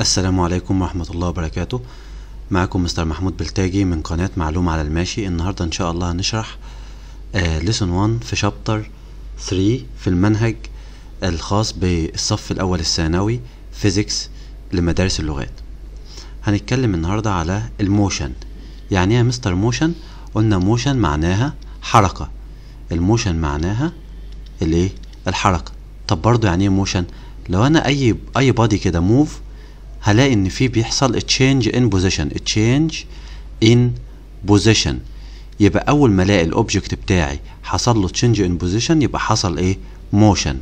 السلام عليكم ورحمة الله وبركاته معكم مستر محمود بلتاجي من قناة معلومة على الماشي النهاردة إن شاء الله هنشرح ليسون آه، 1 في شابتر 3 في المنهج الخاص بالصف الأول الثانوي فيزيكس لمدارس اللغات هنتكلم النهاردة على الموشن يعني ايه مستر موشن قلنا موشن معناها حركة الموشن معناها الايه الحركة طب برضو يعني ايه موشن لو انا اي اي بادي كده موف هلاقي ان في بيحصل تشينج ان بوزيشن تشينج ان بوزيشن يبقى اول ما الاقي الاوبجكت بتاعي حصل له تشينج ان بوزيشن يبقى حصل ايه موشن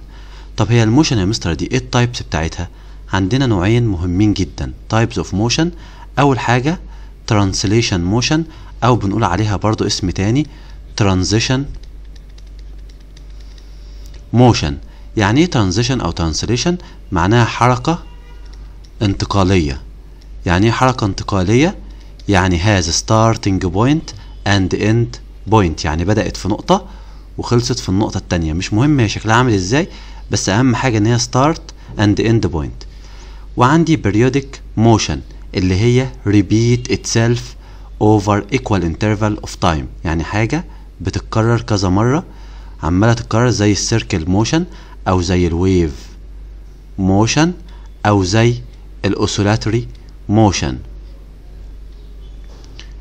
طب هي الموشن يا مستر دي ايه التايبس بتاعتها عندنا نوعين مهمين جدا تايبس اوف موشن اول حاجه ترانسليشن موشن او بنقول عليها برضو اسم تاني ترانزيشن موشن يعني ايه ترانزيشن او ترانسليشن معناها حركه انتقالية يعني ايه حركة انتقالية يعني has starting point and end point يعني بدأت في نقطة وخلصت في النقطة التانية مش مهم هي شكلها عامل ازاي بس اهم حاجة ان هي start and end point وعندي periodic motion اللي هي repeat itself over equal interval of time يعني حاجة بتتكرر كذا مرة عمالة تتكرر زي السيركل موشن او زي الويف موشن او زي الاوسيلاتوري موشن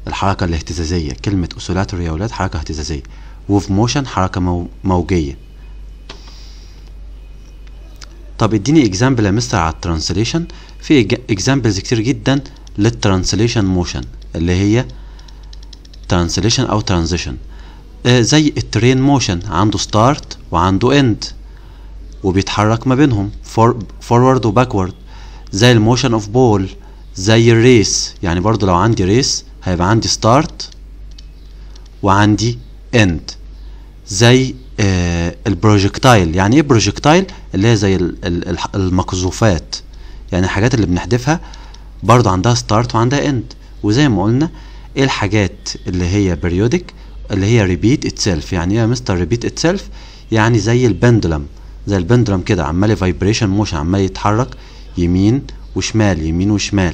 الحركة الاهتزازية كلمة اوسيلاتوري يا ولاد حركة اهتزازية ووف موشن حركة موجية طب اديني اكزامبل يا مستر على الترانسليشن في اكزامبلز كتير جدا للترانسليشن موشن اللي هي ترانسليشن او ترانزيشن آه زي الترين موشن عنده ستارت وعنده اند وبيتحرك ما بينهم فورورد وباكورد زي الموشن اوف بول زي الريس يعني برضو لو عندي ريس هيبقى عندي ستارت وعندي اند زي آه البروجكتايل يعني ايه بروجكتايل اللي هي زي المقذوفات يعني الحاجات اللي بنحدفها برضو عندها ستارت وعندها اند وزي ما قلنا ايه الحاجات اللي هي بيريودك اللي هي ريبيت اتسلف يعني ايه يا مستر ريبيت اتسلف يعني زي البندلم زي البندلم كده عمال فايبريشن موشن عمال يتحرك يمين وشمال يمين وشمال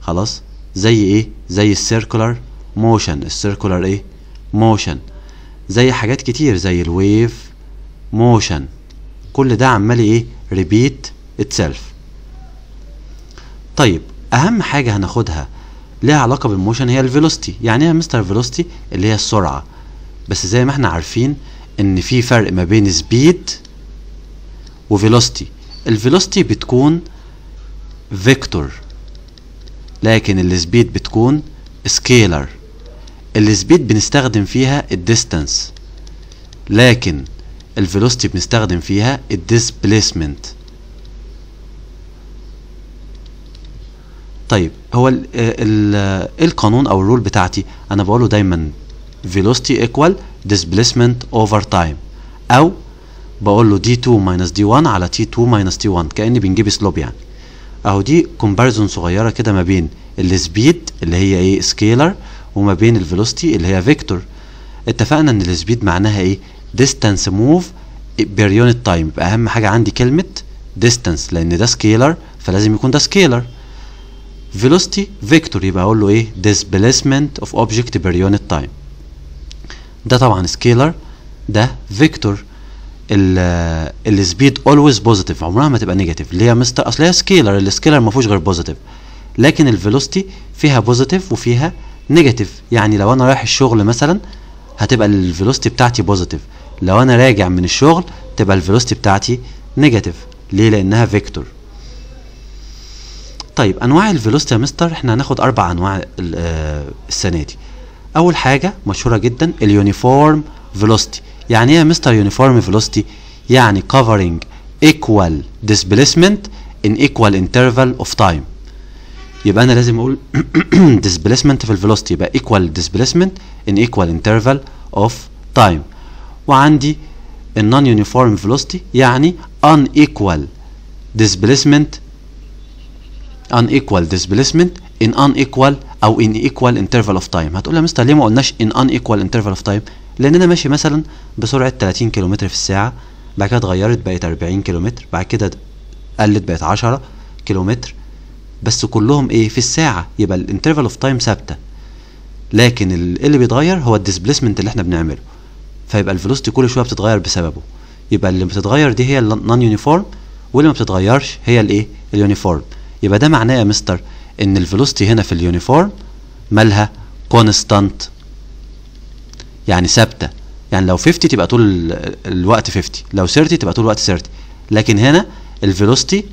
خلاص زي ايه زي السيركولار موشن السيركولار ايه موشن زي حاجات كتير زي الويف موشن كل ده عمال ايه ريبيت اتسلف طيب اهم حاجه هناخدها ليها علاقه بالموشن هي الفيلوستي يعني ايه مستر فيلوستي اللي هي السرعه بس زي ما احنا عارفين ان في فرق ما بين سبيد وفيلوستي الفيلوستي بتكون فيكتور لكن السبيد بتكون سكيلر السبيد بنستخدم فيها الديستانس لكن الفيلوستي بنستخدم فيها الديسبليسمنت طيب هو الـ ال القانون او الرول بتاعتي انا بقوله دايما velocity equal displacement over time او بقول له دي 2 minus دي 1 على تي 2 minus تي 1 كأني بنجيب سلوب يعني اهو دي كومباريزون صغيره كده ما بين السبيد اللي هي ايه سكيلر وما بين الفيلوسيتي اللي هي فيكتور اتفقنا ان السبيد معناها ايه ديستانس موف بير يونت تايم يبقى اهم حاجه عندي كلمه ديستانس لان ده سكيلر فلازم يكون ده سكيلر فيلوسيتي فيكتور يبقى اقول له ايه ديسبليسمنت اوف اوبجكت بير يونت تايم ده طبعا سكيلر ده فيكتور السبيد اولويز بوزيتيف عمرها ما تبقى نيجاتيف اللي هي مستر اصل هي سكيلر السكيلر ما فيهوش غير بوزيتيف لكن الفيلوستي فيها بوزيتيف وفيها نيجاتيف يعني لو انا رايح الشغل مثلا هتبقى الفيلوستي بتاعتي بوزيتيف لو انا راجع من الشغل تبقى الفيلوستي بتاعتي نيجاتيف ليه لانها فيكتور طيب انواع الفيلوستي يا مستر احنا هناخد اربع انواع آه، السنه دي اول حاجه مشهوره جدا اليونيفورم فيلوستي يعني ايه مستر يونيفورم فيلوسيتي يعني covering equal displacement in equal interval of time يبقى انا لازم اقول displacement في الفيلوسيتي يبقى equal displacement in equal interval of time وعندي النون يونيفورم فيلوسيتي يعني unequal displacement unequal displacement in unequal او in equal interval of time هتقول يا مستر ليه ما قلناش in unequal interval of time لان انا ماشي مثلا بسرعه 30 كم في الساعه بعد كده اتغيرت بقت 40 كم بعد كده قلت بقت 10 كم بس كلهم ايه في الساعه يبقى الانترفال اوف تايم ثابته لكن اللي بيتغير هو الديسبيسمنت اللي احنا بنعمله فيبقى الفيلوسيتي كل شويه بتتغير بسببه يبقى اللي بتتغير دي هي النون يونيفورم واللي ما بتتغيرش هي الايه اليونيفورم يبقى ده معناه يا مستر ان الفيلوسيتي هنا في اليونيفورم مالها كونستانت يعني ثابته يعني لو 50 تبقى طول الوقت 50 لو 30 تبقى طول الوقت 30 لكن هنا الفيلوسيتي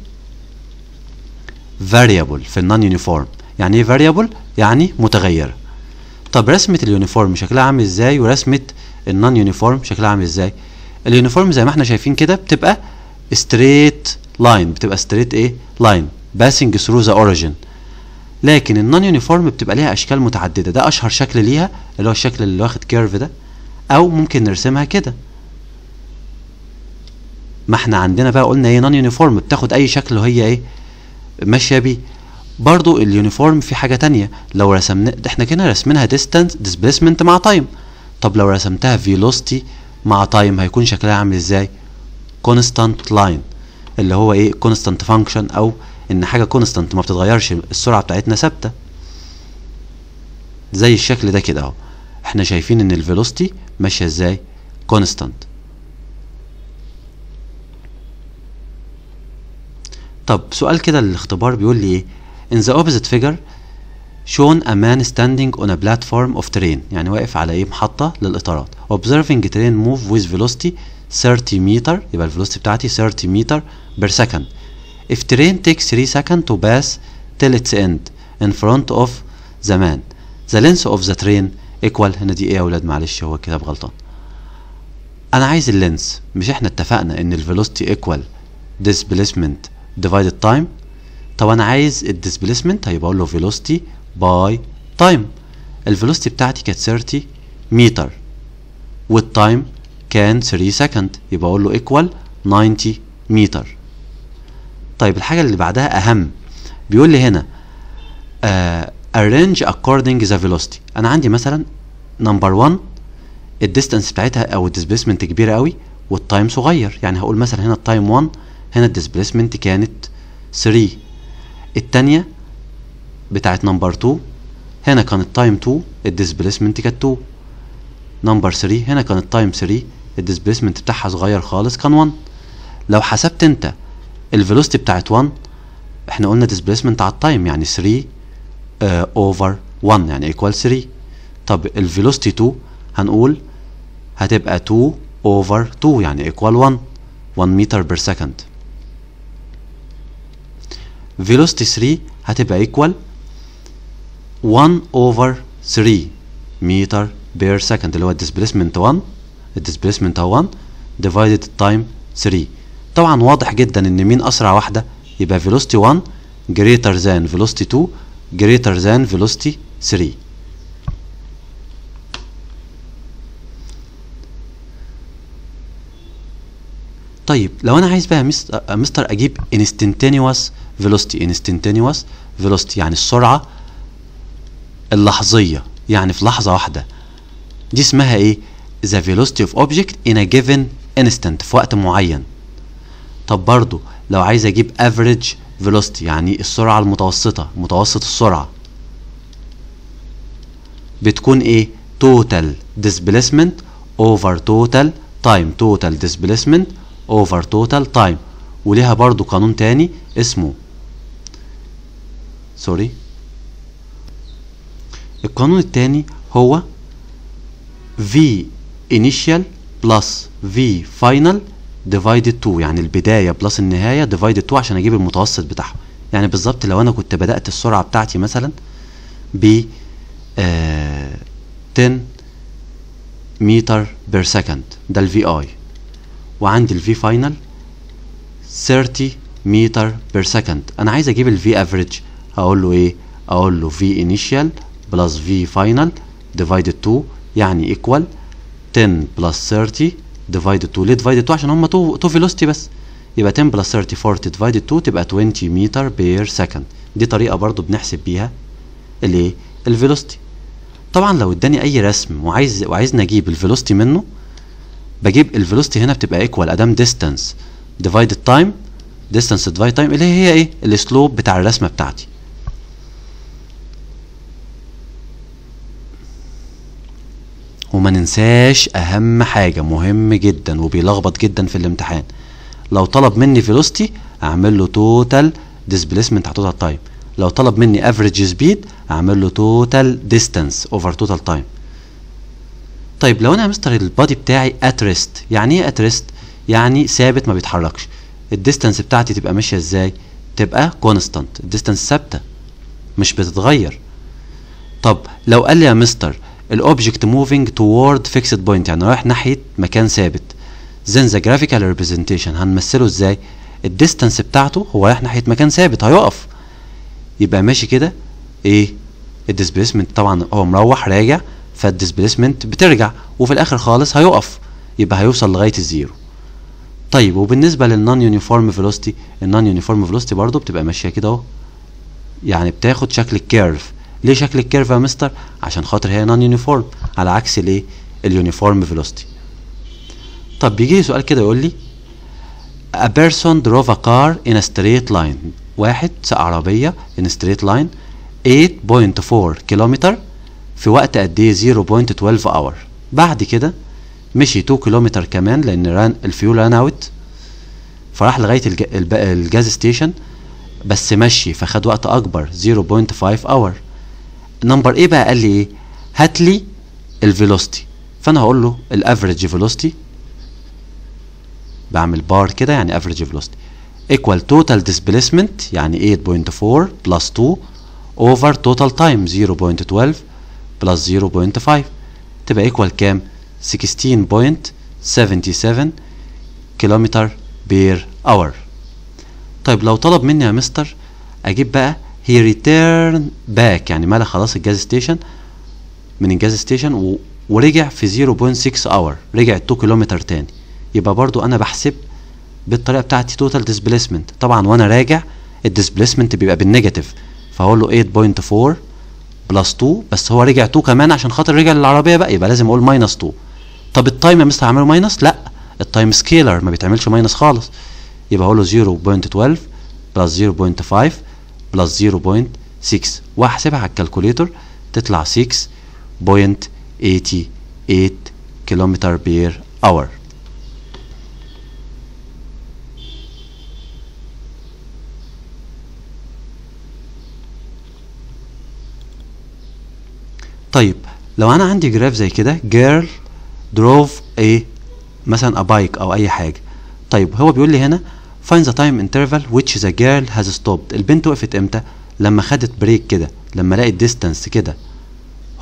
variable في النون يونيفورم يعني ايه variable يعني متغيره طب رسمه اليونيفورم شكلها عامل ازاي ورسمه النون يونيفورم شكلها عامل ازاي اليونيفورم زي ما احنا شايفين كده بتبقى ستريت لاين بتبقى ستريت ايه لاين باسنج ثرو ذا اوريجين لكن النون يونيفورم بتبقى ليها اشكال متعدده ده اشهر شكل ليها اللي هو الشكل اللي واخد كيرف ده او ممكن نرسمها كده ما احنا عندنا بقى قلنا ايه نون يونيفورم بتاخد اي شكل وهي ايه ماشيه بيه برضو اليونيفورم في حاجه تانية لو رسمنا احنا كده رسمينها ديستانس ديسبيسمنت مع تايم طب لو رسمتها فيلوستي مع تايم هيكون شكلها عامل ازاي كونستانت لاين اللي هو ايه كونستانت فانكشن او ان حاجه كونستانت ما بتتغيرش السرعه بتاعتنا ثابته زي الشكل ده كده اهو احنا شايفين ان الفيلوستي ماشيه ازاي كونستانت طب سؤال كده الاختبار بيقول لي ايه in the opposite figure shown a man standing on a platform of ترين يعني واقف على ايه محطة للإطارات observing ترين move with velocity 30 متر يبقى الفيلوستي بتاعتي 30 متر بير سكند if train takes 3 seconds to pass till its end in front of the man the length of the train equal هنا دي ايه يا اولاد معلش هو كده غلطان انا عايز اللينس مش احنا اتفقنا ان الفيلوستي equal displacement divided time طب انا عايز displacement هيبقى اقول له فيلوسيتي باي تايم الفيلوستي بتاعتي كانت 30 متر والتايم كان 3 سكند يبقى اقول له ايكوال 90 متر طيب الحاجه اللي بعدها اهم بيقول لي هنا uh, آه، arrange according the velocity انا عندي مثلا نمبر 1 الديستانس بتاعتها او الديسبيسمنت كبيره قوي والتايم صغير يعني هقول مثلا هنا التايم 1 هنا الديسبيسمنت كانت 3 الثانيه بتاعت نمبر 2 هنا كان التايم 2 الديسبيسمنت كانت 2 نمبر 3 هنا كان التايم 3 الديسبيسمنت بتاعها صغير خالص كان 1 لو حسبت انت الفيلوستي بتاعت 1 احنا قلنا ديسبيسمنت على التايم يعني 3 آه، over 1 يعني ايكوال 3 طب الفيلوستي 2 هنقول هتبقى 2 over 2 يعني ايكوال 1 1 متر بير سكند فيلوستي 3 هتبقى ايكوال 1 over 3 متر بير سكند اللي هو الديسبيسمنت 1 الديسبيسمنت 1 divided time 3 طبعا واضح جدا ان مين اسرع واحده يبقى velocity 1 greater than velocity 2 greater than velocity 3 طيب لو انا عايز بقى مستر اجيب instantaneous velocity instantaneous velocity يعني السرعه اللحظيه يعني في لحظه واحده دي اسمها ايه the velocity of object in a given instant في وقت معين طب برضو لو عايز اجيب average velocity يعني السرعة المتوسطة متوسط السرعة بتكون ايه total displacement over total time total displacement over total time وليها برضو قانون تاني اسمه سوري القانون التاني هو V initial plus V final ديفايد 2 يعني البدايه بلس النهايه ديفايد 2 عشان اجيب المتوسط بتاعهم يعني بالظبط لو انا كنت بدات السرعه بتاعتي مثلا ب آه 10 متر بير سكند ده الفي اي وعندي الفي فاينل 30 متر بير سكند انا عايز اجيب الفي افريج هقول له ايه اقول له في انيشال بلس في فاينل ديفايدد 2 يعني ايكوال 10 بلس 30 ديفايدد 2 ليه ديفايدد 2 عشان هم 2 2 بس يبقى 10 بلس 30 40 2 تبقى 20 متر بير سكند دي طريقه برضو بنحسب بيها الايه الفيلوستي طبعا لو اداني اي رسم وعايز وعايزني اجيب الفيلوستي منه بجيب الفيلوستي هنا بتبقى ايكوال ادام ديستانس ديفايدد تايم ديستانس ديفايد تايم اللي هي ايه السلوب بتاع الرسمه بتاعتي وما ننساش اهم حاجه مهم جدا وبيلخبط جدا في الامتحان لو طلب مني فيلوستي اعمل له توتال ديسبيسمنت على توتال تايم لو طلب مني افريج سبيد اعمل له توتال ديستانس اوفر توتال تايم طيب لو انا يا مستر البادي بتاعي ات ريست يعني ايه ات ريست يعني ثابت ما بيتحركش الديستانس بتاعتي تبقى ماشيه ازاي تبقى كونستانت الديستانس ثابته مش بتتغير طب لو قال لي يا مستر الاوبجكت موفينج توورد فيكسد بوينت يعني رايح ناحيه مكان ثابت زين ذا جرافيكال ريبريزنتيشن هنمثله ازاي الديستانس بتاعته هو رايح ناحيه مكان ثابت هيقف يبقى ماشي كده ايه الديسبيسمنت طبعا هو مروح راجع فالديسبيسمنت بترجع وفي الاخر خالص هيقف يبقى هيوصل لغايه الزيرو طيب وبالنسبه للنون يونيفورم فيلوستي النون يونيفورم فيلوستي برضو بتبقى ماشيه كده اهو يعني بتاخد شكل الكيرف ليه شكل الكيرف يا مستر عشان خاطر هي نون يونيفورم على عكس الايه اليونيفورم فيلوسيتي طب بيجي لي سؤال كده يقول لي a person drove a car in a straight line واحد ساق عربية in a straight line 8.4 كيلومتر في وقت قد ايه 0.12 اور بعد كده مشي 2 كيلومتر كمان لان ران الفيول ران اوت فراح لغايه الج... الجاز ستيشن بس مشي فخد وقت اكبر 0.5 اور نمبر ايه بقى قال لي ايه هات لي الفيلوستي فانا هقول له الافريج فيلوستي بعمل بار كده يعني افريج فيلوستي ايكوال توتال ديسبيسمنت يعني 8.4 بلس 2 اوفر توتال تايم 0.12 بلس 0.5 تبقى ايكوال كام 16.77 كيلومتر بير اور طيب لو طلب مني يا مستر اجيب بقى هي ريتيرن باك يعني مالها خلاص الجاز ستيشن من الجاز ستيشن ورجع في 0.6 اور رجع 2 كيلومتر تاني يبقى برضو انا بحسب بالطريقه بتاعتي توتال ديسبيسمنت طبعا وانا راجع الديسبيسمنت بيبقى بالنيجاتيف فهقول له 8.4 بلس 2 بس هو رجع 2 كمان عشان خاطر رجع للعربيه بقى يبقى لازم اقول ماينس 2 طب التايم يا مستر هعمله ماينس لا التايم سكيلر ما بيتعملش ماينس خالص يبقى هقول له 0.12 بلس 0.5 بلس 0.6 واحسبها على الكالكوليتر تطلع 6.88 كيلومتر بير اور طيب لو انا عندي جراف زي كده جيرل دروف ايه مثلا ابايك او اي حاجه طيب هو بيقول لي هنا find the time interval which the girl has stopped البنت وقفت امتى لما خدت بريك كده لما لقيت ديستانس كده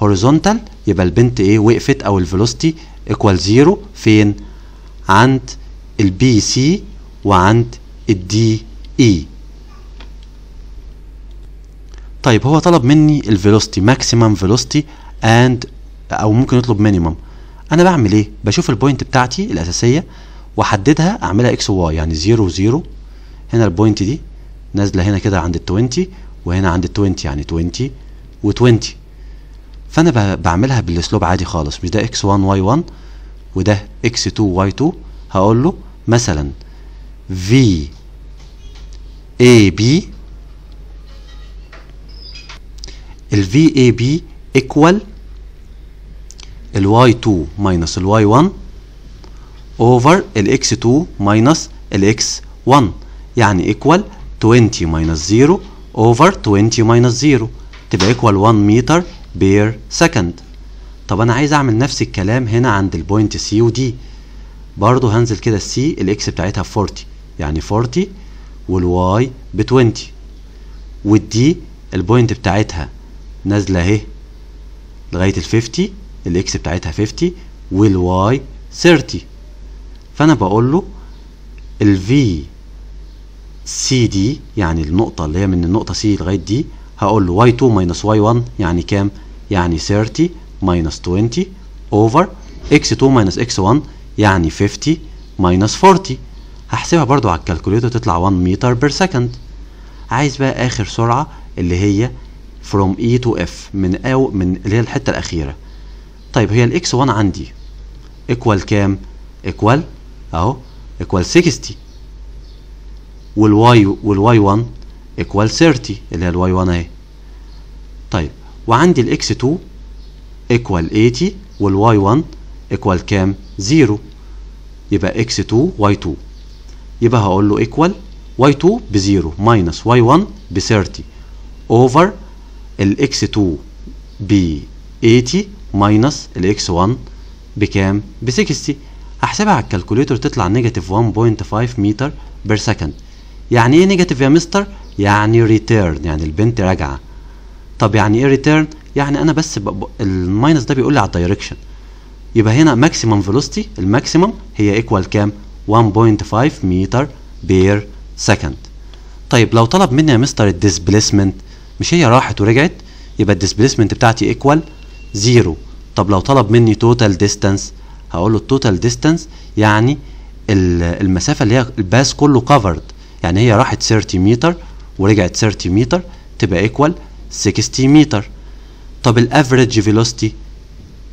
horizontal يبقى البنت ايه وقفت او الفيلوستي equal زيرو فين عند البي سي وعند الدي اي e. طيب هو طلب مني الفيلوستي ماكسيمم velocity اند او ممكن يطلب مينيمم انا بعمل ايه بشوف البوينت بتاعتي الاساسيه واحددها اعملها اكس وواي يعني 0 0 هنا البوينت دي نازله هنا كده عند ال 20 وهنا عند ال 20 يعني 20 و20 فانا بعملها بالاسلوب عادي خالص مش ده اكس 1 واي 1 وده اكس 2 واي 2 هقول له مثلا في اي بي الفي اي بي ايكوال الواي 2 ماينس الواي 1 over x 2 minus x 1 يعني equal 20 minus 0 over 20 minus 0 تبقى equal 1 meter per second طب انا عايز اعمل نفس الكلام هنا عند البوينت و D برضو هنزل كده السي الاكس بتاعتها 40 يعني 40 والواي ب 20 والدي البوينت بتاعتها نازله اهي لغايه ال 50 الاكس بتاعتها 50 والواي 30 فانا بقول له الفي سي دي يعني النقطة اللي هي من النقطة سي لغاية دي هقول له y2 ماينس y1 يعني كام؟ يعني 30 ماينس 20 اوفر x2 ماينس x1 يعني 50 ماينس 40 هحسبها برضو على الكالكوليتر تطلع 1 متر بير سكند عايز بقى آخر سرعة اللي هي from E to F من أو من اللي هي الحتة الأخيرة طيب هي الاكس x1 عندي ايكوال كام؟ ايكوال اهو ايكوال 60 والواي والواي 1 ايكوال 30 اللي هي الواي 1 اهي طيب وعندي الاكس 2 ايكوال 80 والواي 1 ايكوال كام 0 يبقى اكس 2 واي 2 يبقى هقول له ايكوال واي 2 ب 0 ماينس واي 1 ب 30 اوفر الاكس 2 ب 80 ماينس الاكس 1 بكام ب 60 هحسبها على الكالكوليتر تطلع نيجاتيف 1.5 متر بير سكند يعني ايه نيجاتيف يا مستر يعني ريتيرن يعني البنت راجعه طب يعني ايه ريتيرن يعني انا بس الماينس ده بيقول لي على الدايركشن يبقى هنا ماكسيمم فيلوستي الماكسيمم هي ايكوال كام 1.5 متر بير سكند طيب لو طلب مني يا مستر الديسبيسمنت مش هي راحت ورجعت يبقى الديسبيسمنت بتاعتي ايكوال زيرو طب لو طلب مني توتال ديستانس هقول له التوتال ديستانس يعني المسافه اللي هي الباس كله كفرد يعني هي راحت 30 متر ورجعت 30 متر تبقى ايكوال 60 متر طب الافريج فيلوسيتي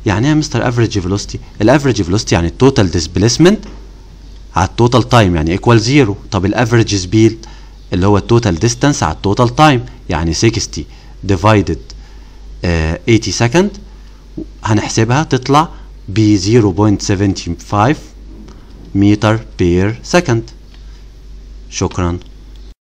يعني ايه يا مستر افريج فيلوسيتي الافريج فيلوسيتي يعني التوتال ديسبيسمنت على التوتال تايم يعني ايكوال زيرو طب الافريج سبيد اللي هو التوتال ديستانس على التوتال تايم يعني 60 ديفايدد 80 سكند هنحسبها تطلع ب 0.75 متر بير سكند شكرا